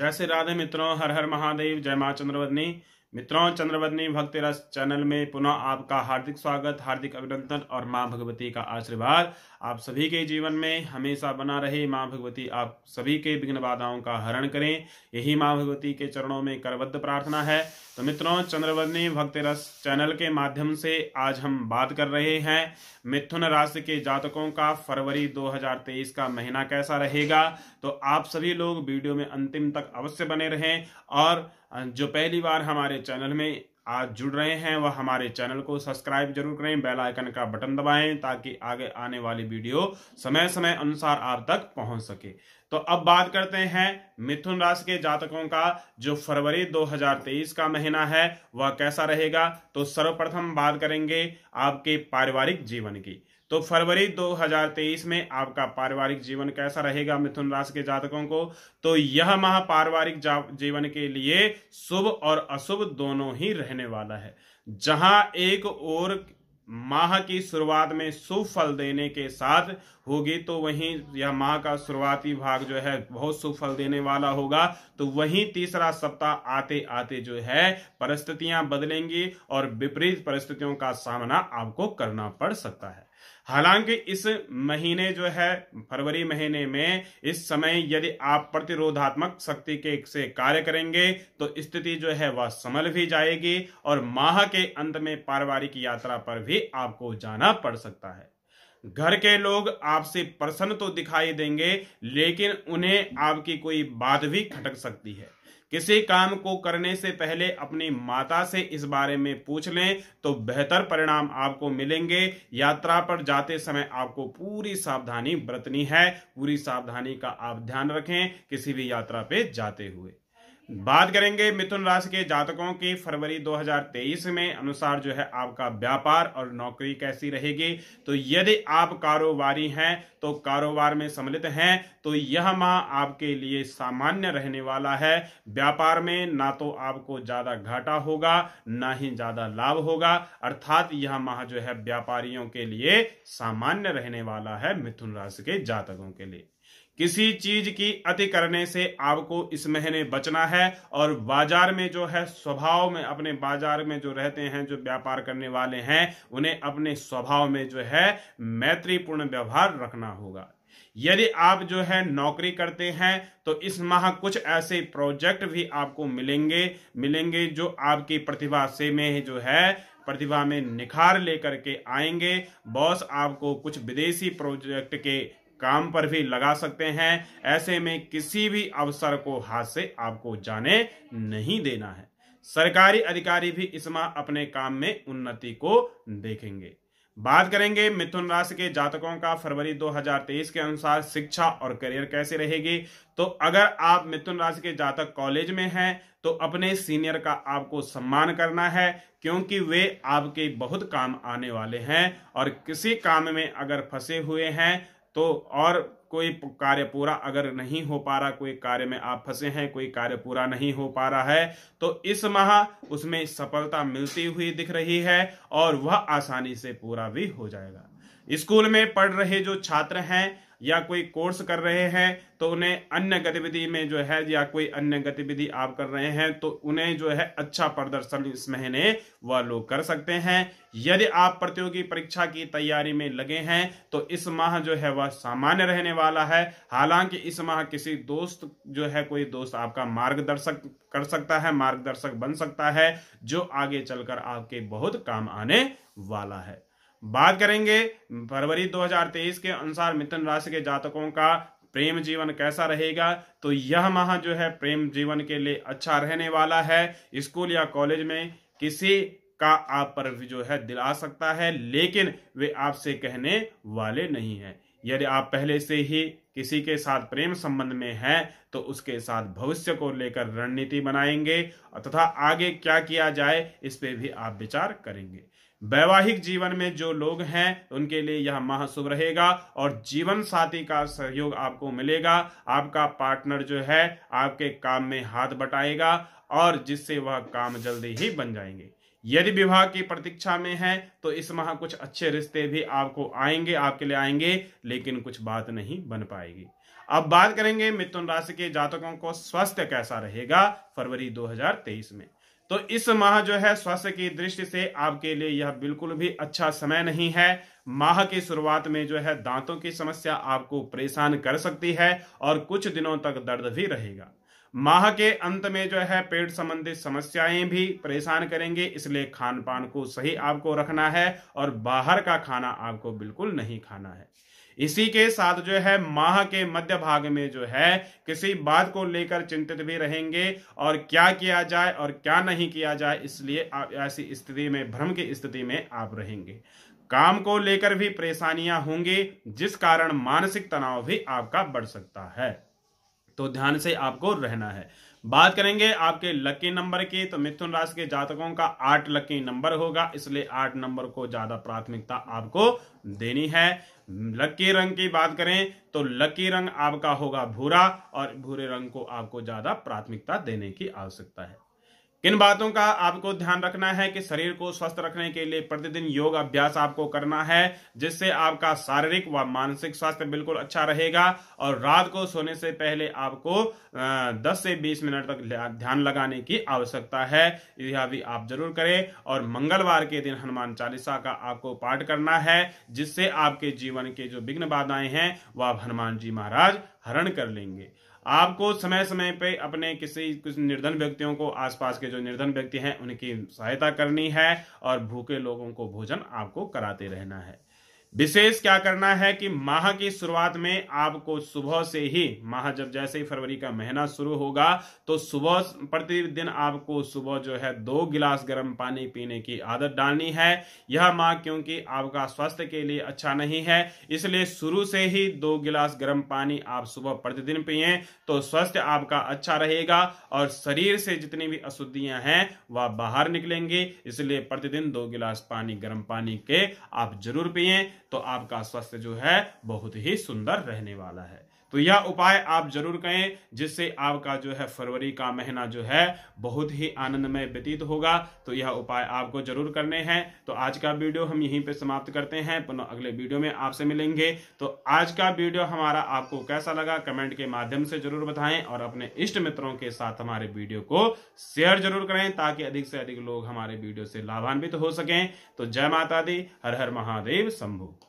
जय श्री राधे मित्रों हर हर महादेव जय माँ चंद्रवर्णी मित्रों चंद्रवर्णी भक्ति रस चैनल में पुनः आपका हार्दिक स्वागत हार्दिक अभिनंदन और माँ भगवती का आशीर्वाद आप सभी के जीवन में हमेशा बना रहे माँ भगवती आप सभी के विघ्न बाधाओं का हरण करें यही माँ भगवती के चरणों में करबद्ध प्रार्थना है तो मित्रों चंद्रवर्णी भक्ति रस चैनल के माध्यम से आज हम बात कर रहे हैं मिथुन राशि के जातकों का फरवरी दो का महीना कैसा रहेगा तो आप सभी लोग वीडियो में अंतिम तक अवश्य बने रहें और अं, जो पहली बार हमारे चैनल में आज जुड़ रहे हैं वह हमारे चैनल को सब्सक्राइब जरूर करें बेल आइकन का बटन दबाएं ताकि आगे आने वाली वीडियो समय समय अनुसार आप तक पहुंच सके तो अब बात करते हैं मिथुन राशि के जातकों का जो फरवरी 2023 का महीना है वह कैसा रहेगा तो सर्वप्रथम बात करेंगे आपके पारिवारिक जीवन की तो फरवरी 2023 में आपका पारिवारिक जीवन कैसा रहेगा मिथुन राशि के जातकों को तो यह माह पारिवारिक जीवन के लिए शुभ और अशुभ दोनों ही रहने वाला है जहां एक और माह की शुरुआत में शुभ फल देने के साथ होगी तो वहीं यह माह का शुरुआती भाग जो है बहुत शुभ फल देने वाला होगा तो वहीं तीसरा सप्ताह आते आते जो है परिस्थितियां बदलेंगी और विपरीत परिस्थितियों का सामना आपको करना पड़ सकता है हालांकि इस महीने जो है फरवरी महीने में इस समय यदि आप प्रतिरोधात्मक शक्ति के से कार्य करेंगे तो स्थिति जो है वह संभल भी जाएगी और माह के अंत में पारिवारिक यात्रा पर भी आपको जाना पड़ सकता है घर के लोग आपसे प्रसन्न तो दिखाई देंगे लेकिन उन्हें आपकी कोई बात भी खटक सकती है किसी काम को करने से पहले अपनी माता से इस बारे में पूछ लें तो बेहतर परिणाम आपको मिलेंगे यात्रा पर जाते समय आपको पूरी सावधानी बरतनी है पूरी सावधानी का आप ध्यान रखें किसी भी यात्रा पे जाते हुए बात करेंगे मिथुन राशि के जातकों की फरवरी 2023 में अनुसार जो है आपका व्यापार और नौकरी कैसी रहेगी तो यदि आप कारोबारी हैं तो कारोबार में सम्मिलित हैं तो यह माह आपके लिए सामान्य रहने वाला है व्यापार में ना तो आपको ज़्यादा घाटा होगा ना ही ज़्यादा लाभ होगा अर्थात यह माह जो है व्यापारियों के लिए सामान्य रहने वाला है मिथुन राशि के जातकों के लिए किसी चीज की अति करने से आपको इस महीने बचना है और बाजार में जो है स्वभाव में अपने बाजार में जो रहते हैं जो व्यापार करने वाले हैं उन्हें अपने स्वभाव में जो है मैत्रीपूर्ण व्यवहार रखना होगा यदि आप जो है नौकरी करते हैं तो इस माह कुछ ऐसे प्रोजेक्ट भी आपको मिलेंगे मिलेंगे जो आपकी प्रतिभा से में जो है प्रतिभा में निखार लेकर के आएंगे बॉस आपको कुछ विदेशी प्रोजेक्ट के काम पर भी लगा सकते हैं ऐसे में किसी भी अवसर को हाथ से आपको जाने नहीं देना है सरकारी अधिकारी भी इस माह अपने काम में उन्नति को देखेंगे बात करेंगे मिथुन राशि के जातकों का फरवरी 2023 के अनुसार शिक्षा और करियर कैसे रहेगी तो अगर आप मिथुन राशि के जातक कॉलेज में हैं तो अपने सीनियर का आपको सम्मान करना है क्योंकि वे आपके बहुत काम आने वाले हैं और किसी काम में अगर फंसे हुए हैं तो और कोई कार्य पूरा अगर नहीं हो पा रहा कोई कार्य में आप फंसे हैं कोई कार्य पूरा नहीं हो पा रहा है तो इस माह उसमें सफलता मिलती हुई दिख रही है और वह आसानी से पूरा भी हो जाएगा स्कूल में पढ़ रहे जो छात्र हैं या कोई कोर्स कर रहे हैं तो उन्हें अन्य गतिविधि में जो है या कोई अन्य गतिविधि आप कर रहे हैं तो उन्हें जो है अच्छा प्रदर्शन इस महीने वह लोग कर सकते हैं यदि आप प्रतियोगी परीक्षा की तैयारी में लगे हैं तो इस माह जो है वह सामान्य रहने वाला है हालांकि इस माह किसी दोस्त जो है कोई दोस्त आपका मार्गदर्शक कर सकता है मार्गदर्शक बन सकता है जो आगे चलकर आपके बहुत काम आने वाला है बात करेंगे फरवरी 2023 के अनुसार मिथुन राशि के जातकों का प्रेम जीवन कैसा रहेगा तो यह माह जो है प्रेम जीवन के लिए अच्छा रहने वाला है स्कूल या कॉलेज में किसी का आप पर जो है दिला सकता है लेकिन वे आपसे कहने वाले नहीं हैं यदि आप पहले से ही किसी के साथ प्रेम संबंध में हैं तो उसके साथ भविष्य को लेकर रणनीति बनाएंगे तथा आगे क्या किया जाए इस पे भी आप विचार करेंगे वैवाहिक जीवन में जो लोग हैं उनके लिए यह माह शुभ रहेगा और जीवन साथी का सहयोग आपको मिलेगा आपका पार्टनर जो है आपके काम में हाथ बटाएगा और जिससे वह काम जल्दी ही बन जाएंगे यदि विवाह की प्रतीक्षा में है तो इस माह कुछ अच्छे रिश्ते भी आपको आएंगे आपके लिए आएंगे लेकिन कुछ बात नहीं बन पाएगी अब बात करेंगे मिथुन राशि के जातकों को स्वास्थ्य कैसा रहेगा फरवरी 2023 में तो इस माह जो है स्वास्थ्य की दृष्टि से आपके लिए यह बिल्कुल भी अच्छा समय नहीं है माह की शुरुआत में जो है दांतों की समस्या आपको परेशान कर सकती है और कुछ दिनों तक दर्द भी रहेगा माह के अंत में जो है पेट संबंधित समस्याएं भी परेशान करेंगे इसलिए खान पान को सही आपको रखना है और बाहर का खाना आपको बिल्कुल नहीं खाना है इसी के साथ जो है माह के मध्य भाग में जो है किसी बात को लेकर चिंतित भी रहेंगे और क्या किया जाए और क्या नहीं किया जाए इसलिए आप ऐसी स्थिति में भ्रम की स्थिति में आप रहेंगे काम को लेकर भी परेशानियां होंगी जिस कारण मानसिक तनाव भी आपका बढ़ सकता है तो ध्यान से आपको रहना है बात करेंगे आपके लकी नंबर की तो मिथुन राशि के जातकों का आठ लकी नंबर होगा इसलिए आठ नंबर को ज्यादा प्राथमिकता आपको देनी है लकी रंग की बात करें तो लकी रंग आपका होगा भूरा और भूरे रंग को आपको ज्यादा प्राथमिकता देने की आवश्यकता है किन बातों का आपको ध्यान रखना है कि शरीर को स्वस्थ रखने के लिए प्रतिदिन योग अभ्यास आपको करना है जिससे आपका शारीरिक व मानसिक स्वास्थ्य बिल्कुल अच्छा रहेगा और रात को सोने से पहले आपको 10 से 20 मिनट तक ध्यान लगाने की आवश्यकता है यह भी आप जरूर करें और मंगलवार के दिन हनुमान चालीसा का आपको पाठ करना है जिससे आपके जीवन के जो विघ्न बाधाएं हैं वह हनुमान जी महाराज हरण कर लेंगे आपको समय समय पे अपने किसी कुछ निर्धन व्यक्तियों को आसपास के जो निर्धन व्यक्ति हैं उनकी सहायता करनी है और भूखे लोगों को भोजन आपको कराते रहना है विशेष क्या करना है कि माह की शुरुआत में आपको सुबह से ही माह जब जैसे ही फरवरी का महीना शुरू होगा तो सुबह प्रतिदिन आपको सुबह जो है दो गिलास गर्म पानी पीने की आदत डालनी है यह माह क्योंकि आपका स्वास्थ्य के लिए अच्छा नहीं है इसलिए शुरू से ही दो गिलास गर्म पानी आप सुबह प्रतिदिन पिए तो स्वास्थ्य आपका अच्छा रहेगा और शरीर से जितनी भी अशुद्धियां हैं वह बाहर निकलेंगी इसलिए प्रतिदिन दो गिलास पानी गर्म पानी के आप जरूर पिए तो आपका स्वास्थ्य जो है बहुत ही सुंदर रहने वाला है तो यह उपाय आप जरूर करें जिससे आपका जो है फरवरी का महीना जो है बहुत ही आनंदमय व्यतीत होगा तो यह उपाय आपको जरूर करने हैं तो आज का वीडियो हम यहीं पे समाप्त करते हैं पुनः अगले वीडियो में आपसे मिलेंगे तो आज का वीडियो हमारा आपको कैसा लगा कमेंट के माध्यम से जरूर बताएं और अपने इष्ट मित्रों के साथ हमारे वीडियो को शेयर जरूर करें ताकि अधिक से अधिक लोग हमारे वीडियो से लाभान्वित हो सकें तो जय माता दी हर हर महादेव शंभु